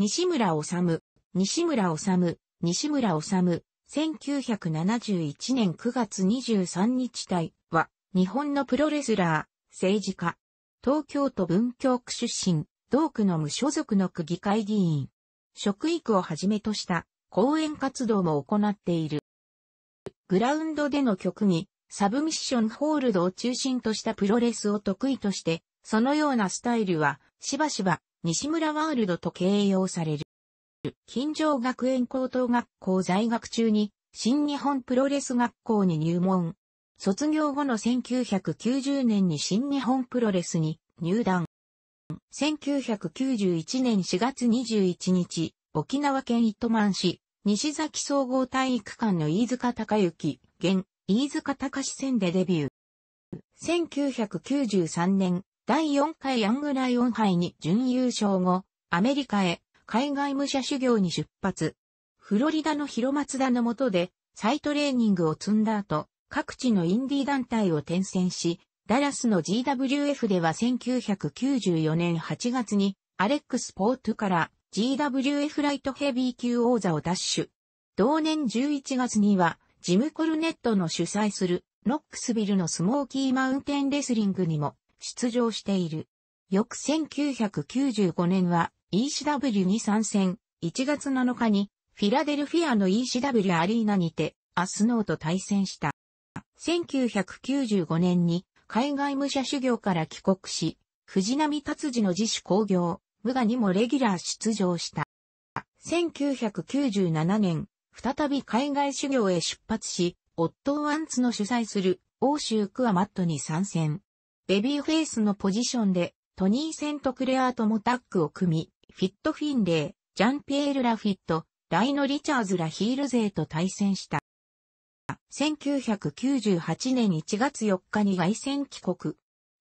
西村治、西村治、西村治、1971年9月23日体は、日本のプロレスラー、政治家、東京都文京区出身、同区の無所属の区議会議員、職域をはじめとした講演活動も行っている。グラウンドでの局に、サブミッションホールドを中心としたプロレスを得意として、そのようなスタイルは、しばしば、西村ワールドと形容される。金城学園高等学校在学中に、新日本プロレス学校に入門。卒業後の1990年に新日本プロレスに入団。1991年4月21日、沖縄県糸満市、西崎総合体育館の飯塚隆之、現、飯塚隆戦でデビュー。1993年、第4回ヤングライオン杯に準優勝後、アメリカへ海外武者修行に出発。フロリダの広松田の下で再トレーニングを積んだ後、各地のインディ団体を転戦し、ダラスの GWF では1994年8月にアレックス・ポートから GWF ライトヘビー級王座を奪取。同年11月にはジム・コルネットの主催するノックスビルのスモーキーマウンテンレスリングにも出場している。翌1995年は ECW に参戦、1月7日にフィラデルフィアの ECW アリーナにてアスノーと対戦した。1995年に海外武者修行から帰国し、藤波達治の自主工業、無我にもレギュラー出場した。1997年、再び海外修行へ出発し、オットー・ワンツの主催する欧州クアマットに参戦。ベビーフェイスのポジションで、トニー・セントクレアーともタッグを組み、フィット・フィンレイ、ジャンピエール・ラフィット、ライノ・リチャーズらヒール勢と対戦した。1998年1月4日に外戦帰国。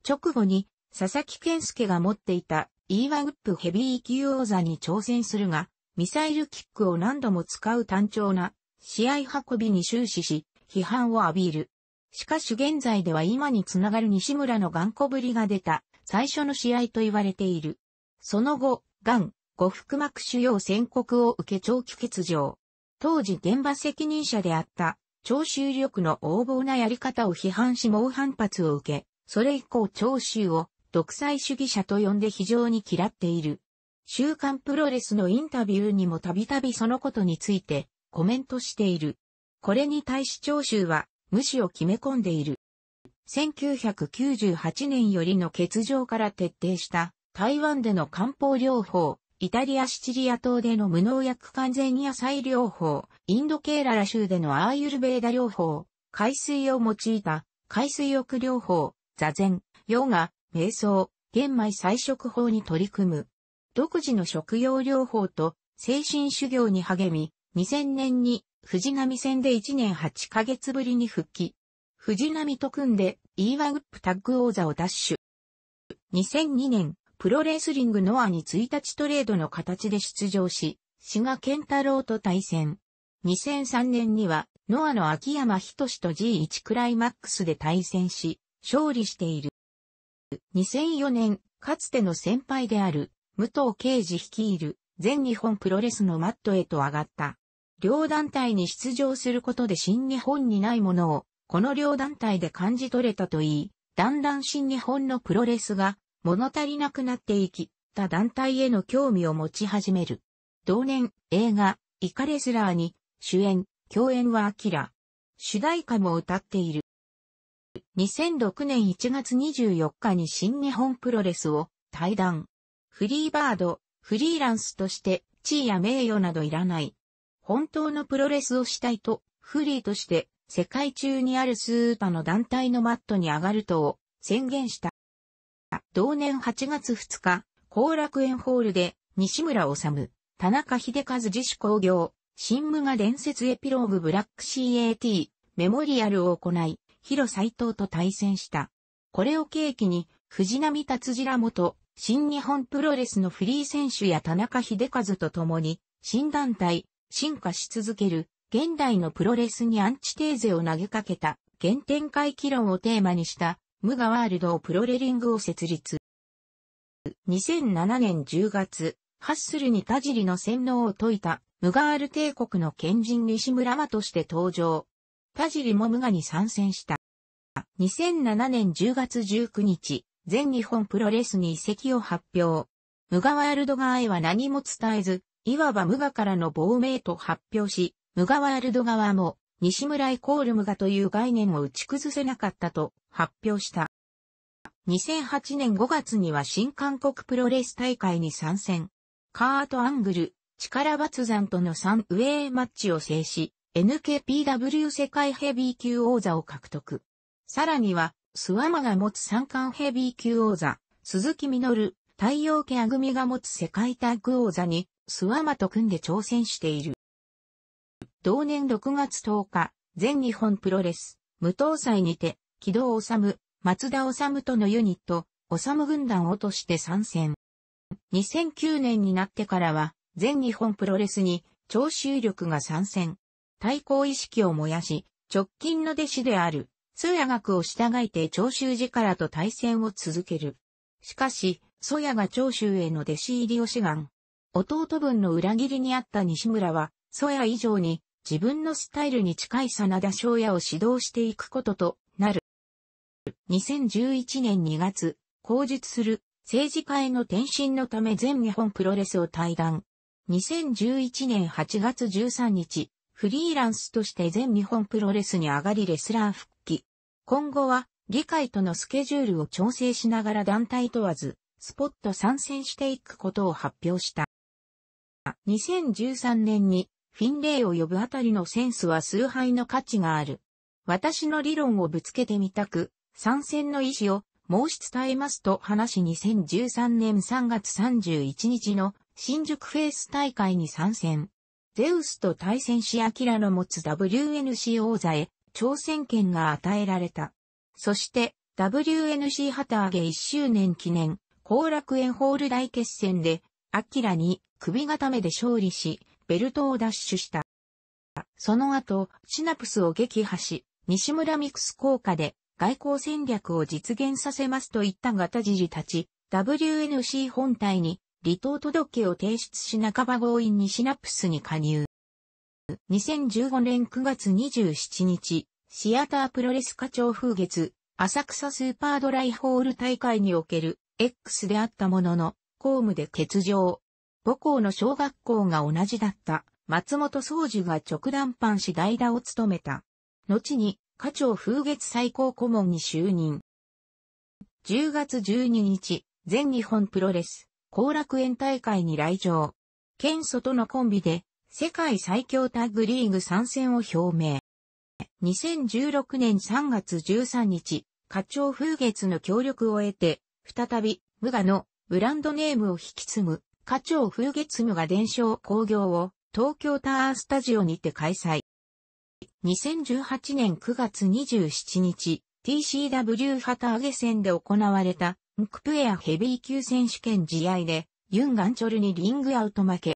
直後に、佐々木健介が持っていた E1 ウップヘビー級王座に挑戦するが、ミサイルキックを何度も使う単調な試合運びに終始し、批判を浴びる。しかし現在では今につながる西村の頑固ぶりが出た最初の試合と言われている。その後、癌、後腹膜腫瘍宣告を受け長期欠場。当時現場責任者であった聴衆力の横暴なやり方を批判し猛反発を受け、それ以降聴衆を独裁主義者と呼んで非常に嫌っている。週刊プロレスのインタビューにもたびたびそのことについてコメントしている。これに対し聴衆は無視を決め込んでいる。1998年よりの欠場から徹底した台湾での漢方療法、イタリアシチリア島での無農薬完全野菜療法、インドケーララ州でのアーユルベーダ療法、海水を用いた海水浴療法、座禅、ヨガ、瞑想、玄米菜食法に取り組む。独自の食用療法と精神修行に励み、2000年に藤波戦で1年8ヶ月ぶりに復帰。藤波と組んで EWA ップタッグ王座を奪取。2002年、プロレスリングノアに1日トレードの形で出場し、志賀健太郎と対戦。2003年には、ノアの秋山仁と G1 クライマックスで対戦し、勝利している。2004年、かつての先輩である、武藤慶司率いる、全日本プロレスのマットへと上がった。両団体に出場することで新日本にないものを、この両団体で感じ取れたといい、だんだん新日本のプロレスが物足りなくなっていき、他団体への興味を持ち始める。同年、映画、イカレスラーに、主演、共演はアキラ。主題歌も歌っている。2006年1月24日に新日本プロレスを対談。フリーバード、フリーランスとして、地位や名誉などいらない。本当のプロレスをしたいと、フリーとして世界中にあるスーパーの団体のマットに上がると宣言した。同年8月2日、後楽園ホールで西村治、田中秀和自主工業、新無が伝説エピローグブラック CAT メモリアルを行い、広斎藤と対戦した。これを契機に、藤波達次ら元、新日本プロレスのフリー選手や田中秀和と共に、新団体、進化し続ける現代のプロレスにアンチテーゼを投げかけた原点回帰論をテーマにした無我ワールドをプロレリングを設立。2007年10月、ハッスルに田尻の洗脳を解いたムガール帝国の賢人西村間として登場。田尻も無我に参戦した。2007年10月19日、全日本プロレスに移籍を発表。ムガワールド側へは何も伝えず、いわば無我からの亡命と発表し、無我ワールド側も、西村イコール無我という概念を打ち崩せなかったと発表した。2008年5月には新韓国プロレス大会に参戦。カート・アングル、力抜山との3ウェイマッチを制し、NKPW 世界ヘビー級王座を獲得。さらには、スワマが持つ三冠ヘビー級王座、鈴木みのる、太陽系アグミが持つ世界タッグ王座に諏訪間と組んで挑戦している。同年6月10日、全日本プロレス、無党祭にて、木戸治、松田治とのユニット、治軍団をとして参戦。2009年になってからは、全日本プロレスに、長州力が参戦。対抗意識を燃やし、直近の弟子である、通夜学を従えて長州力と対戦を続ける。しかし、蘇谷が長州への弟子入りを志願。弟分の裏切りにあった西村は、ソヤ以上に自分のスタイルに近い真田翔也を指導していくこととなる。2011年2月、口述する政治家への転身のため全日本プロレスを退団。2011年8月13日、フリーランスとして全日本プロレスに上がりレスラー復帰。今後は議会とのスケジュールを調整しながら団体問わず、スポット参戦していくことを発表した。2013年にフィンレイを呼ぶあたりのセンスは崇拝の価値がある。私の理論をぶつけてみたく、参戦の意思を申し伝えますと話し2013年3月31日の新宿フェイス大会に参戦。ゼウスと対戦しアキラの持つ WNC 王座へ挑戦権が与えられた。そして WNC 旗揚げ1周年記念後楽園ホール大決戦でアキラに首固めで勝利し、ベルトを奪取した。その後、シナプスを撃破し、西村ミクス効果で外交戦略を実現させますといった型。タ事たち、WNC 本体に離党届を提出し半ば強引にシナプスに加入。2015年9月27日、シアタープロレス課長風月、浅草スーパードライホール大会における X であったものの、公務で欠場。母校の小学校が同じだった松本総司が直談判し代打を務めた。後に、課長風月最高顧問に就任。10月12日、全日本プロレス、後楽園大会に来場。県外のコンビで、世界最強タッグリーグ参戦を表明。2016年3月13日、課長風月の協力を得て、再び、無我のブランドネームを引き継ぐ課長風月無が伝承工業を東京タワースタジオにて開催。2018年9月27日、TCW 旗揚げ戦で行われた、ンクプエアヘビー級選手権試合で、ユン・ガンチョルにリングアウト負け。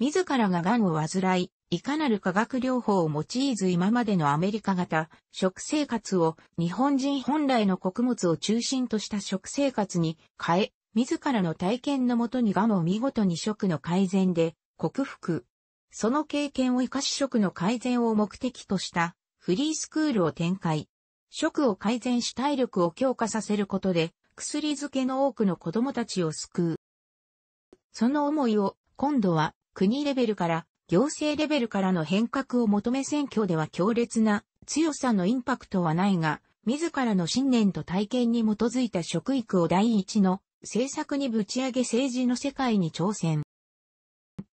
自らが癌を患い、いかなる化学療法を用いず今までのアメリカ型食生活を日本人本来の穀物を中心とした食生活に変え、自らの体験のもとにガムを見事に食の改善で克服。その経験を生かし食の改善を目的としたフリースクールを展開。食を改善し体力を強化させることで薬漬けの多くの子供たちを救う。その思いを今度は国レベルから行政レベルからの変革を求め選挙では強烈な強さのインパクトはないが、自らの信念と体験に基づいた食育を第一の政策にぶち上げ政治の世界に挑戦。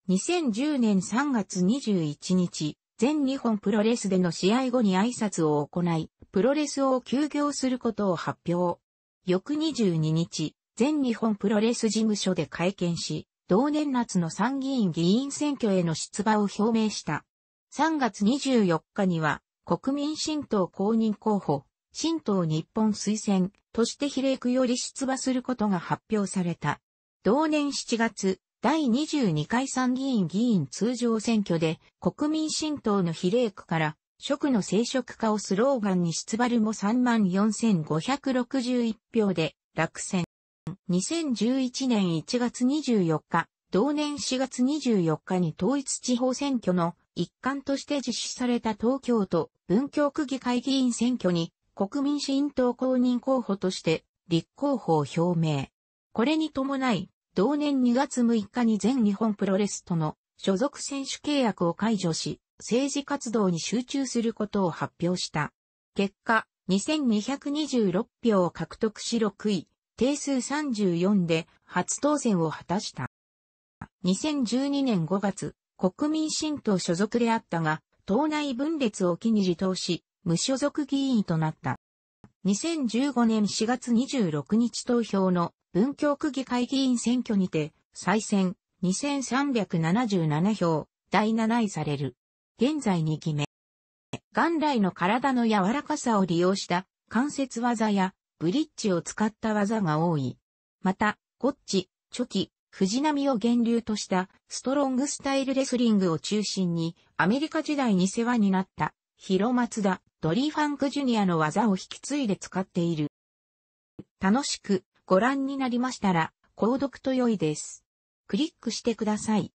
2010年3月21日、全日本プロレスでの試合後に挨拶を行い、プロレスを休業することを発表。翌22日、全日本プロレス事務所で会見し、同年夏の参議院議員選挙への出馬を表明した。3月24日には、国民新党公認候補、新党日本推薦、として比例区より出馬することが発表された。同年7月、第22回参議院議員通常選挙で国民新党の比例区から職の生殖化をスローガンに出馬るも34,561票で落選。2011年1月24日、同年4月24日に統一地方選挙の一環として実施された東京都文京区議会議員選挙に国民新党公認候補として立候補を表明。これに伴い、同年2月6日に全日本プロレスとの所属選手契約を解除し、政治活動に集中することを発表した。結果、2226票を獲得し6位、定数34で初当選を果たした。2012年5月、国民新党所属であったが、党内分裂を機に自党し、無所属議員となった。2015年4月26日投票の文京区議会議員選挙にて、再選2377票、第7位される。現在2期目。元来の体の柔らかさを利用した関節技やブリッジを使った技が多い。また、ゴッチ、チョキ、藤波を源流としたストロングスタイルレスリングを中心にアメリカ時代に世話になった広松田、ドリー・ファンク・ジュニアの技を引き継いで使っている。楽しくご覧になりましたら、購読と良いです。クリックしてください。